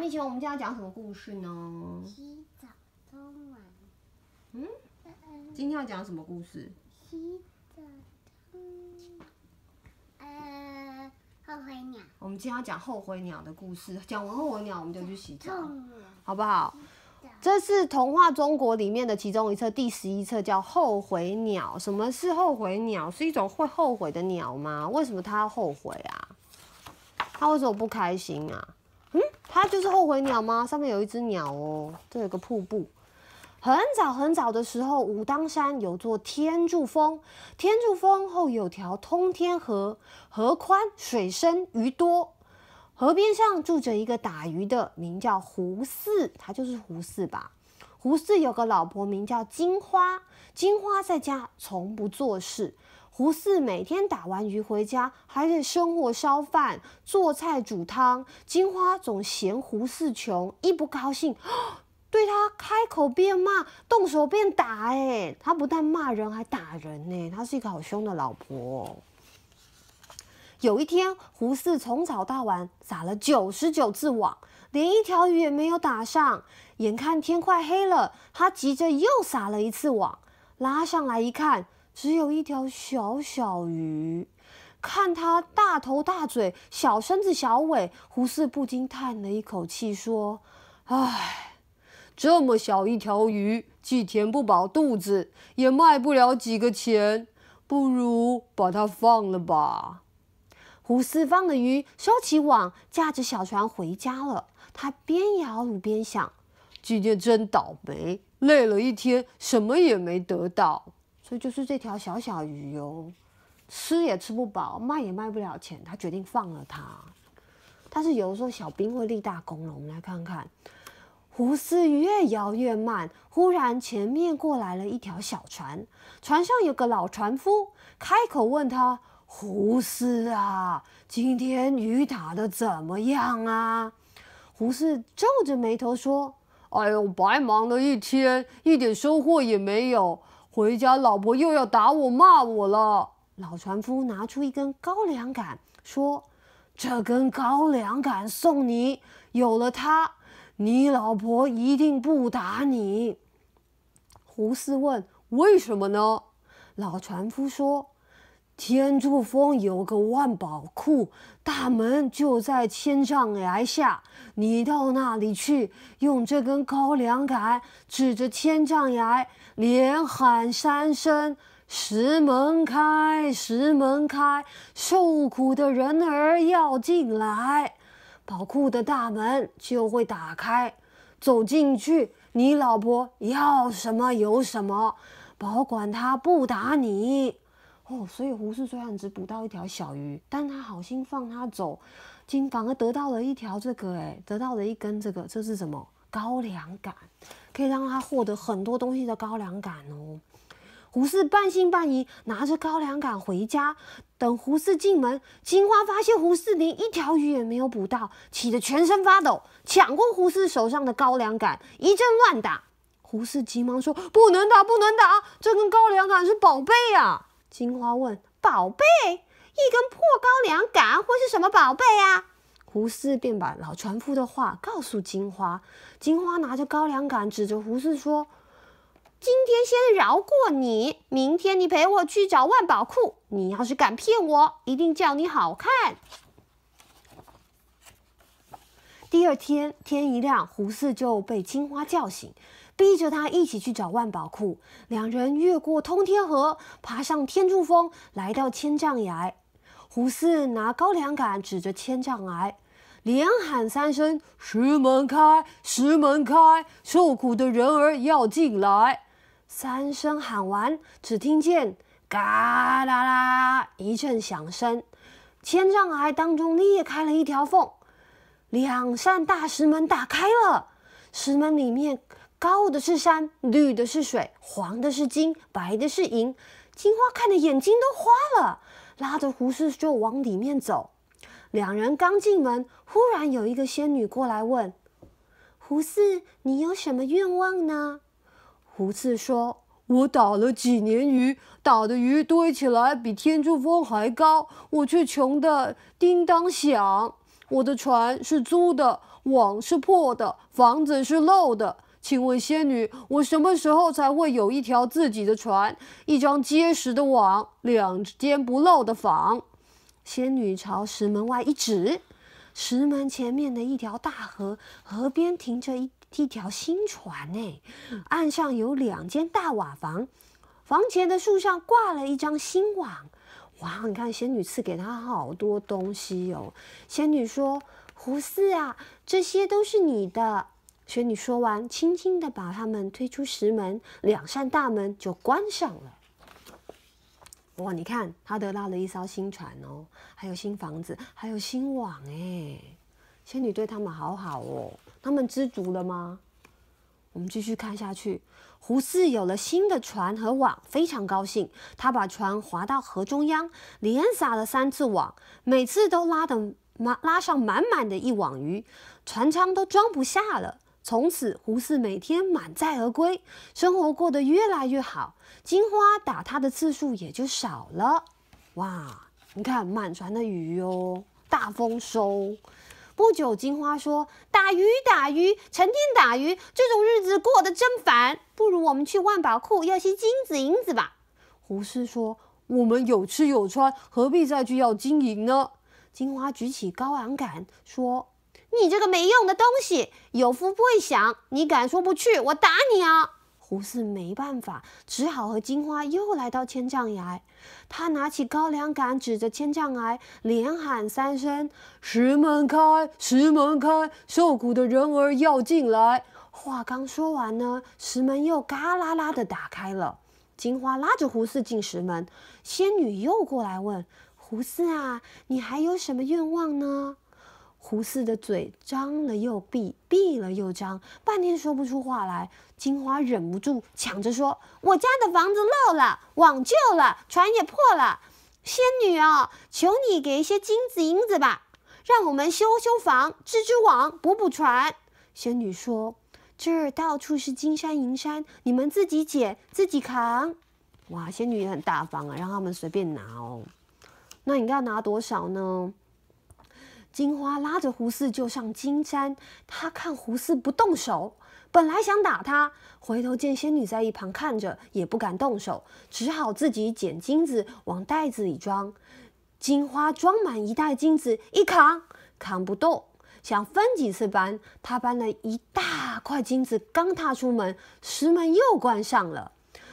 明天我们天要讲什么故事呢？洗澡中晚。嗯，今天要讲什么故事？洗澡。呃，后悔鸟。我们今天要讲后悔鸟的故事。讲完后悔鸟，我们就去洗澡，好不好？这是《童话中国》里面的其中一册，第十一册叫《后悔鸟》。什么是后悔鸟？是一种会后悔的鸟吗？为什么它要后悔啊？它为什么不开心啊？它就是后悔鸟吗？上面有一只鸟哦。这有个瀑布。很早很早的时候，武当山有座天柱峰，天柱峰后有条通天河，河宽水深鱼多。河边上住着一个打鱼的，名叫胡四，他就是胡四吧？胡四有个老婆，名叫金花。金花在家从不做事。胡四每天打完鱼回家，还得生火烧饭、做菜煮汤。金花总嫌胡四穷，一不高兴，对他开口便骂，动手便打。哎，他不但骂人，还打人呢。他是一个好凶的老婆。有一天，胡四从早到晚撒了九十九次网，连一条鱼也没有打上。眼看天快黑了，他急着又撒了一次网，拉上来一看。只有一条小小鱼，看它大头大嘴，小身子小尾。胡四不禁叹了一口气，说：“唉，这么小一条鱼，既填不饱肚子，也卖不了几个钱，不如把它放了吧。”胡四放了鱼，收起网，驾着小船回家了。他边摇橹边想：“今天真倒霉，累了一天，什么也没得到。”这就是这条小小鱼哟，吃也吃不饱，卖也卖不了钱。他决定放了它。但是有的时候小兵会立大功了，我们来看看。胡思越摇越慢，忽然前面过来了一条小船，船上有个老船夫开口问他：“胡思啊，今天鱼打的怎么样啊？”胡思皱着眉头说：“哎呦，白忙了一天，一点收获也没有。”回家，老婆又要打我、骂我了。老船夫拿出一根高粱杆，说：“这根高粱杆送你，有了它，你老婆一定不打你。”胡四问：“为什么呢？”老船夫说。天柱峰有个万宝库，大门就在千丈崖下。你到那里去，用这根高粱杆指着千丈崖，连喊三声“石门开，石门开”，受苦的人儿要进来，宝库的大门就会打开。走进去，你老婆要什么有什么，保管她不打你。哦，所以胡适虽然只捕到一条小鱼，但他好心放它走，金反而得到了一条这个，哎，得到了一根这个，这是什么高粱杆？可以让他获得很多东西的高粱杆哦。胡适半信半疑，拿着高粱杆回家。等胡适进门，金花发现胡适连一条鱼也没有捕到，气得全身发抖，抢过胡适手上的高粱杆一阵乱打。胡适急忙说：“不能打，不能打，这根高粱杆是宝贝呀！”金花问：“宝贝，一根破高粱杆会是什么宝贝啊？”胡四便把老船夫的话告诉金花。金花拿着高粱杆，指着胡四说：“今天先饶过你，明天你陪我去找万宝库。你要是敢骗我，一定叫你好看。”第二天天一亮，胡四就被青花叫醒，逼着他一起去找万宝库。两人越过通天河，爬上天柱峰，来到千丈崖。胡四拿高粱杆指着千丈崖，连喊三声：“石门开，石门开，受苦的人儿要进来。”三声喊完，只听见“嘎啦啦”一阵响声，千丈崖当中裂开了一条缝。两扇大石门打开了，石门里面高的是山，绿的是水，黄的是金，白的是银。金花看的眼睛都花了，拉着胡四就往里面走。两人刚进门，忽然有一个仙女过来问：“胡四，你有什么愿望呢？”胡四说：“我打了几年鱼，打的鱼堆起来比天柱峰还高，我却穷的叮当响。”我的船是租的，网是破的，房子是漏的。请问仙女，我什么时候才会有一条自己的船，一张结实的网，两间不漏的房？仙女朝石门外一指，石门前面的一条大河，河边停着一一条新船呢，岸上有两间大瓦房，房前的树上挂了一张新网。哇，你看仙女赐给他好多东西哦！仙女说：“胡四啊，这些都是你的。”仙女说完，轻轻的把他们推出石门，两扇大门就关上了。哇，你看他得到了一艘新船哦，还有新房子，还有新网哎！仙女对他们好好哦，他们知足了吗？我们继续看下去。胡四有了新的船和网，非常高兴。他把船划到河中央，连撒了三次网，每次都拉的满拉上满满的一网鱼，船舱都装不下了。从此，胡四每天满载而归，生活过得越来越好。金花打他的次数也就少了。哇，你看满船的鱼哦，大丰收！不久，金花说：“打鱼，打鱼，成天打鱼，这种日子过得真烦。不如我们去万宝库要些金子银子吧。”胡适说：“我们有吃有穿，何必再去要金银呢？”金花举起高昂杆说：“你这个没用的东西，有福不会享，你敢说不去，我打你啊！”胡四没办法，只好和金花又来到千丈崖。他拿起高粱杆，指着千丈崖，连喊三声：“石门开，石门开，受苦的人儿要进来。”话刚说完呢，石门又嘎啦啦的打开了。金花拉着胡四进石门，仙女又过来问：“胡四啊，你还有什么愿望呢？”胡四的嘴张了又闭，闭了又张，半天说不出话来。金花忍不住抢着说：“我家的房子漏了，网旧了，船也破了。仙女哦，求你给一些金子银子吧，让我们修修房、织织网、补补船。”仙女说：“这儿到处是金山银山，你们自己捡，自己扛。”哇，仙女也很大方啊，让他们随便拿哦。那你要拿多少呢？金花拉着胡四就上金山，他看胡四不动手，本来想打他，回头见仙女在一旁看着，也不敢动手，只好自己捡金子往袋子里装。金花装满一袋金子，一扛扛不动，想分几次搬，他搬了一大块金子，刚踏出门，石门又关上了。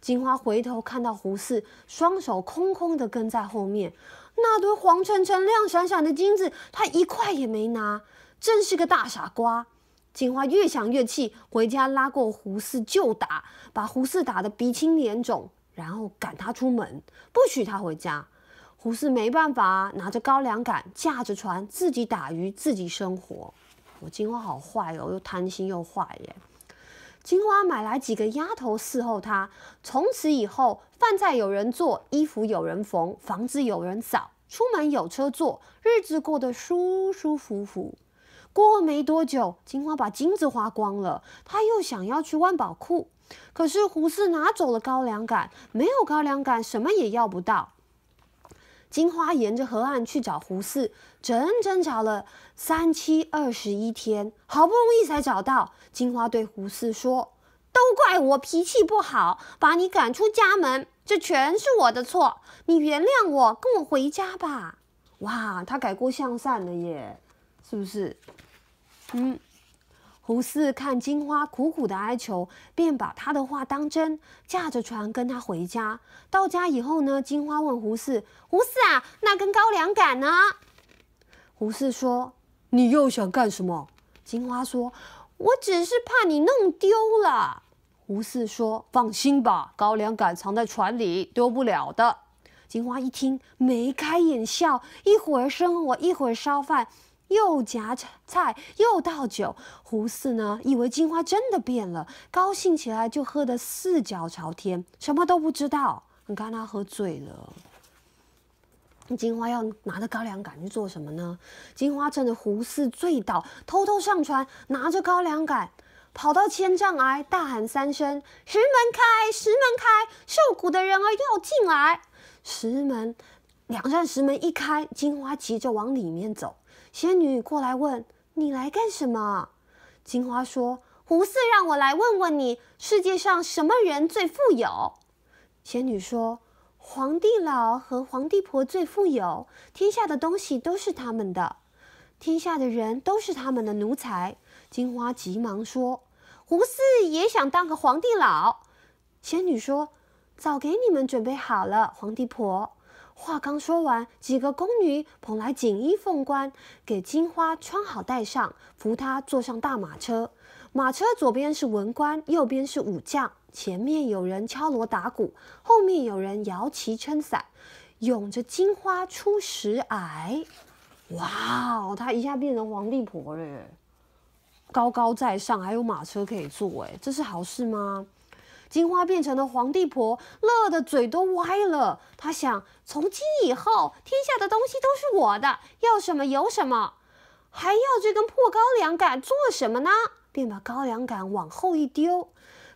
金花回头看到胡四双手空空的跟在后面。那堆黄澄澄、亮闪闪的金子，他一块也没拿，真是个大傻瓜。金花越想越气，回家拉过胡四就打，把胡四打得鼻青脸肿，然后赶他出门，不许他回家。胡四没办法，拿着高粱杆架着船，自己打鱼，自己生活。我金花好坏哦，又贪心又坏耶。金花买来几个丫头伺候他，从此以后。饭菜有人做，衣服有人缝，房子有人扫，出门有车坐，日子过得舒舒服服。过没多久，金花把金子花光了，她又想要去万宝库，可是胡四拿走了高粱杆，没有高粱杆，什么也要不到。金花沿着河岸去找胡四，整整找了三七二十一天，好不容易才找到。金花对胡四说。都怪我脾气不好，把你赶出家门，这全是我的错。你原谅我，跟我回家吧。哇，他改过向善了耶，是不是？嗯，胡四看金花苦苦的哀求，便把他的话当真，驾着船跟他回家。到家以后呢，金花问胡四：“胡四啊，那根高粱杆呢？”胡四说：“你又想干什么？”金花说。我只是怕你弄丢了，胡四说：“放心吧，高粱杆藏在船里，丢不了的。”金花一听，眉开眼笑，一会儿生火，一会儿烧饭，又夹菜，又倒酒。胡四呢，以为金花真的变了，高兴起来就喝得四脚朝天，什么都不知道。你看他喝醉了。金花要拿着高粱杆去做什么呢？金花趁着胡四醉倒，偷偷上船，拿着高粱杆跑到千丈崖，大喊三声：“石门开，石门开，受苦的人儿要进来。”石门，两扇石门一开，金花急着往里面走。仙女过来问：“你来干什么？”金花说：“胡四让我来问问你，世界上什么人最富有？”仙女说。皇帝老和皇帝婆最富有，天下的东西都是他们的，天下的人都是他们的奴才。金花急忙说：“胡四也想当个皇帝老。”仙女说：“早给你们准备好了。”皇帝婆话刚说完，几个宫女捧来锦衣凤冠，给金花穿好戴上，扶她坐上大马车。马车左边是文官，右边是武将。前面有人敲锣打鼓，后面有人摇旗撑伞，涌着金花出石矮。哇哦，他一下变成皇帝婆了，高高在上，还有马车可以坐，哎，这是好事吗？金花变成了皇帝婆，乐的嘴都歪了。她想，从今以后，天下的东西都是我的，要什么有什么，还要这根破高粱杆做什么呢？便把高粱杆往后一丢。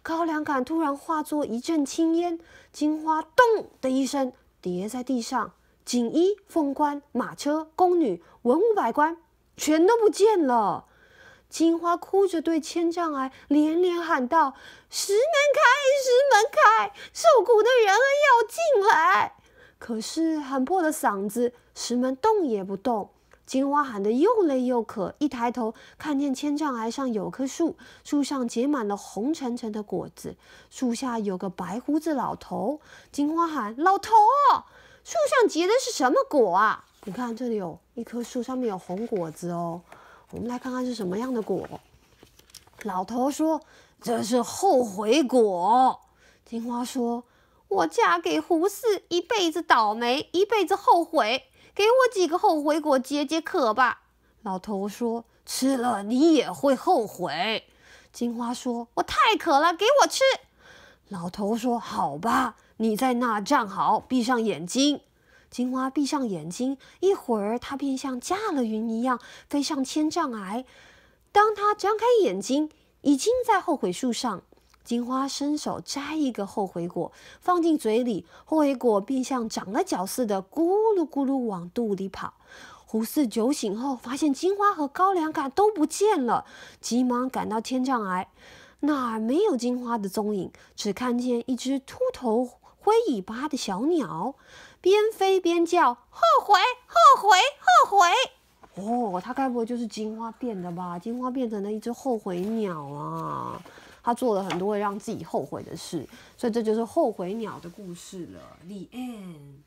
高粱杆突然化作一阵青烟，金花“咚”的一声跌在地上，锦衣、凤冠、马车、宫女、文武百官全都不见了。金花哭着对千丈崖连连喊道：“石门开！石门开！受苦的人要进来！”可是喊破了嗓子，石门动也不动。金花喊得又累又渴，一抬头看见千丈崖上有棵树，树上结满了红沉沉的果子，树下有个白胡子老头。金花喊：“老头，树上结的是什么果啊？”你看，这里有一棵树，上面有红果子哦。我们来看看是什么样的果。老头说：“这是后悔果。”金花说：“我嫁给胡四，一辈子倒霉，一辈子后悔。”给我几个后悔果解解渴吧。老头说：“吃了你也会后悔。”金花说：“我太渴了，给我吃。”老头说：“好吧，你在那站好，闭上眼睛。”金花闭上眼睛，一会儿，她便像驾了云一样飞上千丈崖。当她张开眼睛，已经在后悔树上。金花伸手摘一个后悔果，放进嘴里，后悔果便像长了脚似的，咕噜咕噜往肚里跑。胡四酒醒后，发现金花和高粱杆都不见了，急忙赶到天障崖，哪儿没有金花的踪影，只看见一只秃头灰尾巴的小鸟，边飞边叫：“后悔，后悔，后悔！”哦，它该不会就是金花变的吧？金花变成了一只后悔鸟啊！他做了很多会让自己后悔的事，所以这就是后悔鸟的故事了，李安。